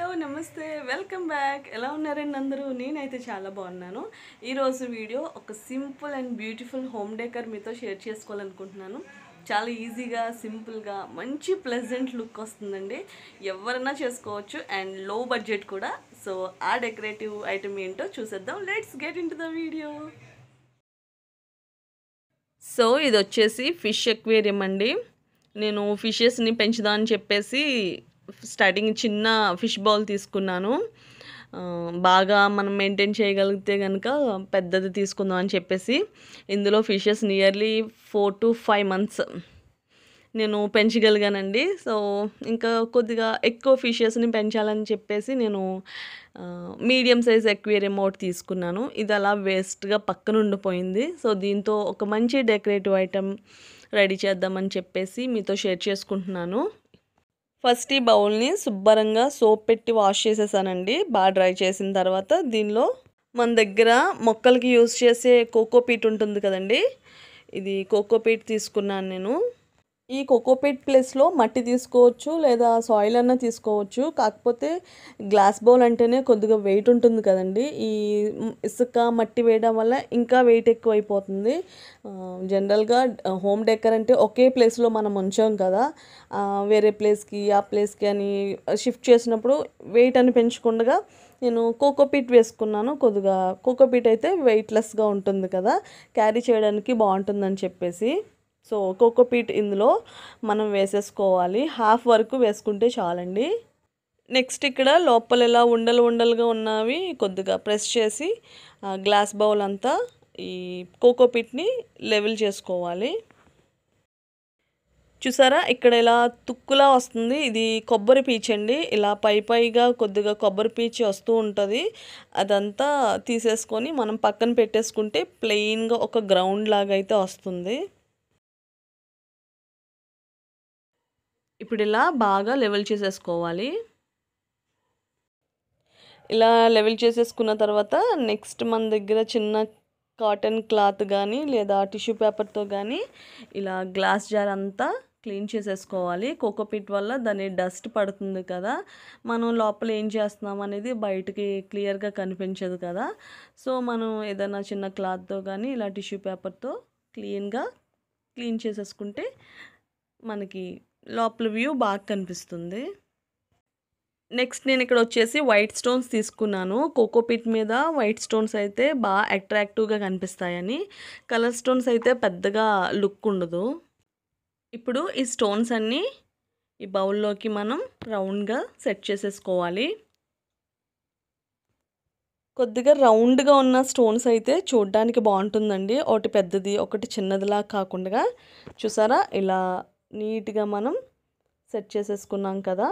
hello నమస్తే welcome back ఎలా ఉన్నారండి అందరూ నేనైతే చాలా బాగున్నాను ఈరోజు వీడియో ఒక simple and beautiful home decor మీతో షేర్ చేసుకోవాలనుకుంటున్నాను చాలా ఈజీగా సింపుల్గా మంచి ప్లెజెంట్ లుక్ వస్తుందండి ఎవరన్నా చేసుకోవచ్చు అండ్ లో బడ్జెట్ కూడా సో ఆ డెకరేటివ్ ఐటమ్ ఏంటో చూసేద్దాం let's get into the video so ఇది వచ్చేసి ఫిష్ ఎక్వేరియం అండి నేను ఫిషెస్ని పెంచుదామని చెప్పేసి స్టార్టింగ్ చిన్న ఫిష్ బౌల్ తీసుకున్నాను బాగా మనం మెయింటైన్ చేయగలిగితే కనుక పెద్దది తీసుకుందాం అని చెప్పేసి ఇందులో fishes nearly four to five months నేను పెంచగలిగానండి సో ఇంకా కొద్దిగా ఎక్కువ ఫిషెస్ని పెంచాలని చెప్పేసి నేను మీడియం సైజ్ ఎక్వేరియం ఒకటి తీసుకున్నాను ఇది అలా వేస్ట్గా పక్కన ఉండిపోయింది సో దీంతో ఒక మంచి డెకరేటివ్ ఐటెం రెడీ చేద్దామని చెప్పేసి మీతో షేర్ చేసుకుంటున్నాను ఫస్ట్ ఈ బౌల్ని శుభ్రంగా సోప్ పెట్టి వాష్ చేసేసానండి బాగా డ్రై చేసిన తర్వాత దీనిలో మన దగ్గర మొక్కలకి యూస్ చేసే కోకోపీట్ ఉంటుంది కదండి ఇది కోకోపీట్ తీసుకున్నాను నేను ఈ కోకోపీట్ ప్లేస్లో మట్టి తీసుకోవచ్చు లేదా సాయిల్ అన్న తీసుకోవచ్చు కాకపోతే గ్లాస్ బౌల్ అంటేనే కొద్దిగా వెయిట్ ఉంటుంది కదండి ఈ ఇసుక మట్టి వేయడం వల్ల ఇంకా వెయిట్ ఎక్కువైపోతుంది జనరల్గా హోమ్ డెకర్ అంటే ఒకే ప్లేస్లో మనం ఉంచాం కదా వేరే ప్లేస్కి ఆ ప్లేస్కి అని షిఫ్ట్ చేసినప్పుడు వెయిట్ అని పెంచకుండా నేను కోకోపీట్ వేసుకున్నాను కొద్దిగా కోకోపీట్ అయితే వెయిట్లెస్గా ఉంటుంది కదా క్యారీ చేయడానికి బాగుంటుందని చెప్పేసి సో ఒక్కొక్క పీట్ ఇందులో మనం వేసేసుకోవాలి హాఫ్ వరకు వేసుకుంటే చాలండి నెక్స్ట్ ఇక్కడ లోపల ఇలా ఉండలు ఉండలుగా ఉన్నవి కొద్దిగా ప్రెస్ చేసి గ్లాస్ బౌల్ అంతా ఈ కోకో పిట్ని లెవెల్ చేసుకోవాలి చూసారా ఇక్కడ ఇలా తుక్కులా వస్తుంది ఇది కొబ్బరి పీచ్ అండి ఇలా పై పైగా కొద్దిగా కొబ్బరి పీచ్ వస్తూ ఉంటుంది అదంతా తీసేసుకొని మనం పక్కన పెట్టేసుకుంటే ప్లెయిన్గా ఒక గ్రౌండ్ లాగా అయితే వస్తుంది ఇప్పుడు ఇలా బాగా లెవెల్ చేసేసుకోవాలి ఇలా లెవెల్ చేసేసుకున్న తర్వాత నెక్స్ట్ మన దగ్గర చిన్న కాటన్ క్లాత్ కానీ లేదా టిష్యూ పేపర్తో కానీ ఇలా గ్లాస్ జార్ అంతా క్లీన్ చేసేసుకోవాలి కోకోపిట్ వల్ల దాని డస్ట్ పడుతుంది కదా మనం లోపల ఏం చేస్తున్నాం అనేది బయటికి క్లియర్గా కనిపించదు కదా సో మనం ఏదైనా చిన్న క్లాత్తో కానీ ఇలా టిష్యూ పేపర్తో క్లీన్గా క్లీన్ చేసేసుకుంటే మనకి లోపల వ్యూ బాగా కనిపిస్తుంది నెక్స్ట్ నేను ఇక్కడ వచ్చేసి వైట్ స్టోన్స్ తీసుకున్నాను పిట్ మీద వైట్ స్టోన్స్ అయితే బాగా అట్రాక్టివ్గా కనిపిస్తాయని కలర్ స్టోన్స్ అయితే పెద్దగా లుక్ ఉండదు ఇప్పుడు ఈ స్టోన్స్ అన్నీ ఈ బౌల్లోకి మనం రౌండ్గా సెట్ చేసేసుకోవాలి కొద్దిగా రౌండ్గా ఉన్న స్టోన్స్ అయితే చూడడానికి బాగుంటుందండి ఒకటి పెద్దది ఒకటి చిన్నదిలా కాకుండా చూసారా ఇలా నీట్గా మనం సెట్ చేసేసుకున్నాం కదా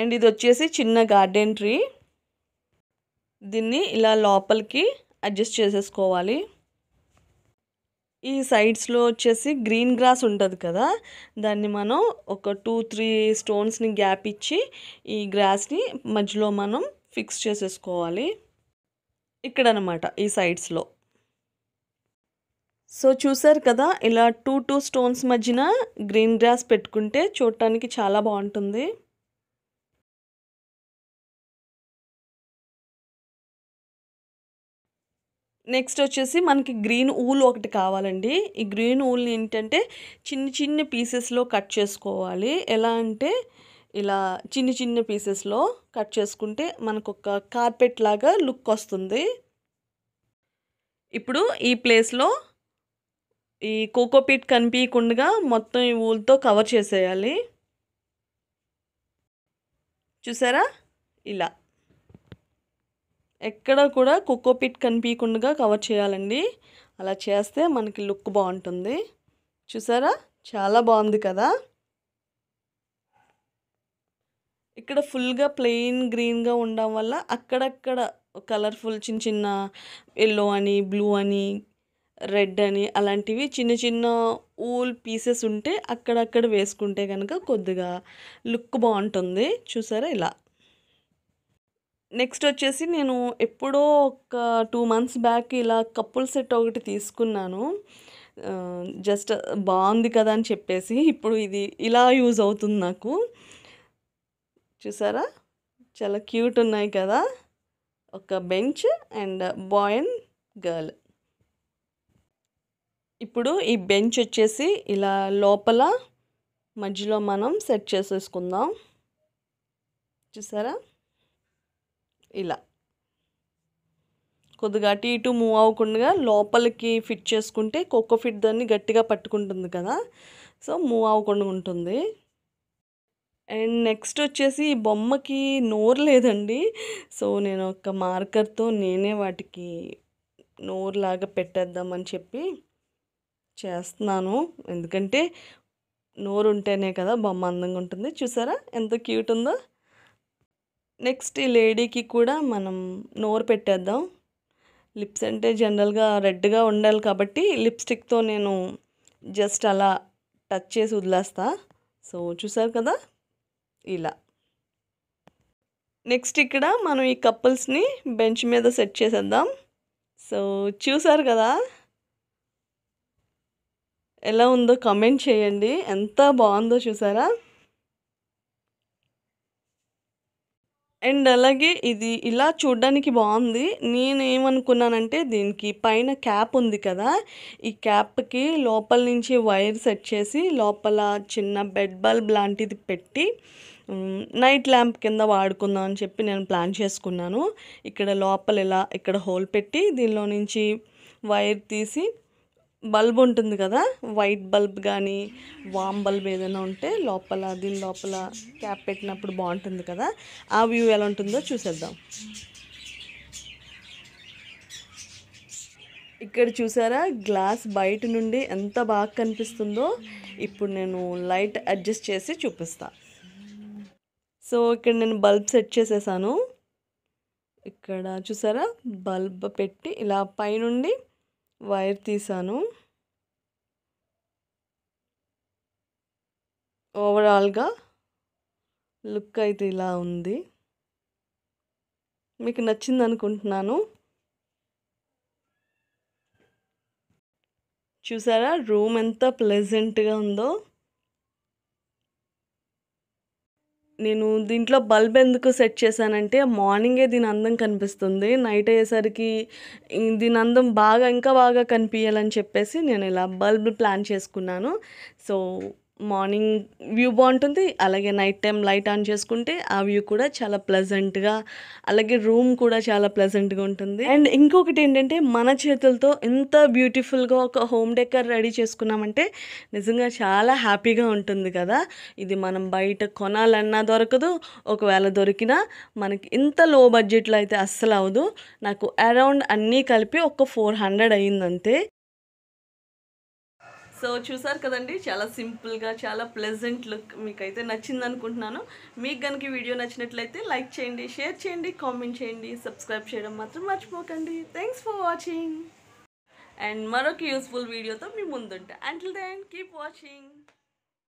అండ్ ఇది వచ్చేసి చిన్న గార్డెన్ ట్రీ దీన్ని ఇలా లోపలికి అడ్జస్ట్ చేసేసుకోవాలి ఈ సైడ్స్లో వచ్చేసి గ్రీన్ గ్రాస్ ఉంటుంది కదా దాన్ని మనం ఒక టూ త్రీ స్టోన్స్ని గ్యాప్ ఇచ్చి ఈ గ్రాస్ని మధ్యలో మనం ఫిక్స్ చేసేసుకోవాలి ఇక్కడనమాట ఈ సైడ్స్లో సో చూసారు కదా ఇలా టూ టూ స్టోన్స్ మధ్యన గ్రీన్ గ్రాస్ పెట్టుకుంటే చూడటానికి చాలా బాగుంటుంది నెక్స్ట్ వచ్చేసి మనకి గ్రీన్ ఊల్ ఒకటి కావాలండి ఈ గ్రీన్ ఊల్ని ఏంటంటే చిన్న చిన్న పీసెస్లో కట్ చేసుకోవాలి ఎలా అంటే ఇలా చిన్న చిన్న పీసెస్లో కట్ చేసుకుంటే మనకు ఒక కార్పెట్ లాగా లుక్ వస్తుంది ఇప్పుడు ఈ ప్లేస్లో ఈ కోకోపీట్ కనిపించకుండా మొత్తం ఈ ఊలతో కవర్ చేసేయాలి చూసారా ఇలా ఎక్కడ కూడా కుక్కోపిట్ కనిపించకుండా కవర్ చేయాలండి అలా చేస్తే మనకి లుక్ బాగుంటుంది చూసారా చాలా బాగుంది కదా ఇక్కడ ఫుల్గా ప్లెయిన్ గ్రీన్గా ఉండడం వల్ల అక్కడక్కడ కలర్ఫుల్ చిన్న చిన్న ఎల్లో అని బ్లూ అని రెడ్ అని అలాంటివి చిన్న చిన్న ఊల్ పీసెస్ ఉంటే అక్కడక్కడ వేసుకుంటే కనుక కొద్దిగా లుక్ బాగుంటుంది చూసారా ఇలా నెక్స్ట్ వచ్చేసి నేను ఎప్పుడో ఒక టూ మంత్స్ బ్యాక్ ఇలా కప్పుల్ సెట్ ఒకటి తీసుకున్నాను జస్ట్ బాగుంది కదా అని చెప్పేసి ఇప్పుడు ఇది ఇలా యూజ్ అవుతుంది నాకు చూసారా చాలా క్యూట్ ఉన్నాయి కదా ఒక bench and boy and girl ఇప్పుడు ఈ బెంచ్ వచ్చేసి ఇలా లోపల మధ్యలో మనం సెట్ చేసేసుకుందాం చూసారా ఇలా కొద్దిగా అటు ఇటు మూవ్ అవ్వకుండా లోపలికి ఫిట్ చేసుకుంటే కోకో ఫిట్ దాన్ని గట్టిగా పట్టుకుంటుంది కదా సో మూవ్ అవ్వకుండా ఉంటుంది అండ్ నెక్స్ట్ వచ్చేసి ఈ బొమ్మకి నోరు లేదండి సో నేను ఒక మార్కర్తో నేనే వాటికి నోరు లాగా పెట్టేద్దామని చెప్పి చేస్తున్నాను ఎందుకంటే నోరు ఉంటేనే కదా బొమ్మ అందంగా ఉంటుంది చూసారా ఎంత క్యూట్ ఉందో నెక్స్ట్ ఈ లేడీకి కూడా మనం నోరు పెట్టేద్దాం లిప్స్ అంటే జనరల్గా రెడ్గా ఉండాలి కాబట్టి లిప్స్టిక్తో నేను జస్ట్ అలా టచ్ చేసి వదిలేస్తా సో చూసారు కదా ఇలా నెక్స్ట్ ఇక్కడ మనం ఈ కపుల్స్ని బెంచ్ మీద సెట్ చేసేద్దాం సో చూసారు కదా ఎలా ఉందో కమెంట్ చేయండి ఎంత బాగుందో చూసారా అండ్ అలాగే ఇది ఇలా చూడడానికి బాగుంది నేను ఏమనుకున్నానంటే దీనికి పైన క్యాప్ ఉంది కదా ఈ క్యాప్కి లోపల నుంచి వైర్ సెట్ చేసి లోపల చిన్న బెడ్ బల్బ్ లాంటిది పెట్టి నైట్ ల్యాంప్ కింద వాడుకుందాం అని చెప్పి నేను ప్లాన్ చేసుకున్నాను ఇక్కడ లోపల ఇలా ఇక్కడ హోల్ పెట్టి దీనిలో నుంచి వైర్ తీసి బల్బ్ ఉంటుంది కదా వైట్ బల్బ్ కానీ వామ్ బల్బ్ ఏదైనా ఉంటే లోపల దీని లోపల క్యాప్ పెట్టినప్పుడు బాగుంటుంది కదా ఆ వ్యూ ఎలా ఉంటుందో చూసేద్దాం ఇక్కడ చూసారా గ్లాస్ బయట నుండి ఎంత బాగా కనిపిస్తుందో ఇప్పుడు నేను లైట్ అడ్జస్ట్ చేసి చూపిస్తా సో ఇక్కడ నేను బల్బ్ సెట్ చేసేసాను ఇక్కడ చూసారా బల్బ్ పెట్టి ఇలా పైనుండి వైర్ తీసాను ఓవరాల్గా లుక్ అయితే ఇలా ఉంది మీకు నచ్చింది అనుకుంటున్నాను చూసారా రూమ్ ఎంత ప్లెజెంట్గా ఉందో నేను దీంట్లో బల్బ్ ఎందుకు సెట్ చేశానంటే మార్నింగే దీని అందం కనిపిస్తుంది నైట్ అయ్యేసరికి దీని అందం బాగా ఇంకా బాగా కనిపించాలని చెప్పేసి నేను ఇలా బల్బ్ ప్లాన్ చేసుకున్నాను సో మార్నింగ్ వ్యూ బాగుంటుంది అలాగే నైట్ టైం లైట్ ఆన్ చేసుకుంటే ఆ వ్యూ కూడా చాలా ప్లెజెంట్గా అలాగే రూమ్ కూడా చాలా ప్లెజెంట్గా ఉంటుంది అండ్ ఇంకొకటి ఏంటంటే మన చేతులతో ఎంత బ్యూటిఫుల్గా ఒక హోమ్ డెకర్ రెడీ చేసుకున్నామంటే నిజంగా చాలా హ్యాపీగా ఉంటుంది కదా ఇది మనం బయట కొనాలన్నా దొరకదు ఒకవేళ దొరికినా మనకి ఇంత లో బడ్జెట్లో అయితే అస్సలు అవ్వదు నాకు అరౌండ్ అన్నీ కలిపి ఒక ఫోర్ హండ్రెడ్ అయ్యిందంతే సో చూసారు కదండి చాలా సింపుల్గా చాలా ప్లెజెంట్ లుక్ మీకైతే నచ్చింది అనుకుంటున్నాను మీకు కనుక వీడియో నచ్చినట్లయితే లైక్ చేయండి షేర్ చేయండి కామెంట్ చేయండి సబ్స్క్రైబ్ చేయడం మాత్రం మర్చిపోకండి థ్యాంక్స్ ఫర్ వాచింగ్ అండ్ మరొక యూస్ఫుల్ వీడియోతో మీ ముందుంటా అంటిల్ దెన్ కీప్ వాచింగ్